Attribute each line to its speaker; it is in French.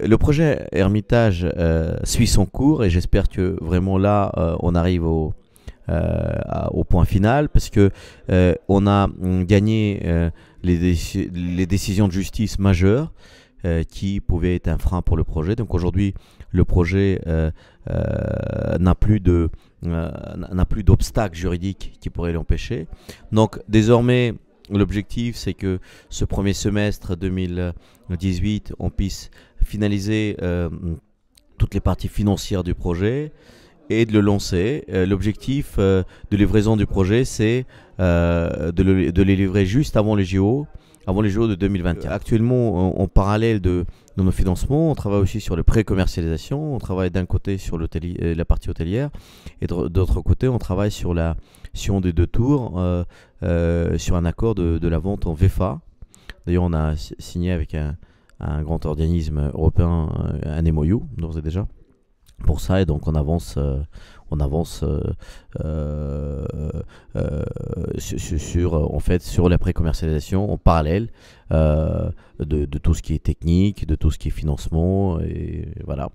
Speaker 1: Le projet Hermitage euh, suit son cours et j'espère que vraiment là, euh, on arrive euh, au, point final parce que on a mm, gagné les, les, décisions de justice majeures qui pouvaient être un frein pour le projet. Donc aujourd'hui, le projet n'a plus de n'a plus d'obstacle juridique qui pourrait l'empêcher. Donc désormais, L'objectif, c'est que ce premier semestre 2018, on puisse finaliser euh, toutes les parties financières du projet, et de le lancer. Euh, l'objectif euh, de livraison du projet, c'est euh, de, les livrer juste avant les JO, avant les JO de 2021. Actuellement, en, parallèle de, nos financements, on travaille aussi sur les pré-commercialisation. On travaille d'un côté sur la partie hôtelière et d'autre côté, on travaille sur la sur des deux tours, sur un accord de, la vente en VFA. D'ailleurs, on a signé avec un, un grand organisme européen, un MOU, d'ores et déjà pour ça et donc on avance euh, on avance euh, euh, sur, en fait sur la pré-commercialisation en parallèle de, de, tout ce qui est technique de tout ce qui est financement et voilà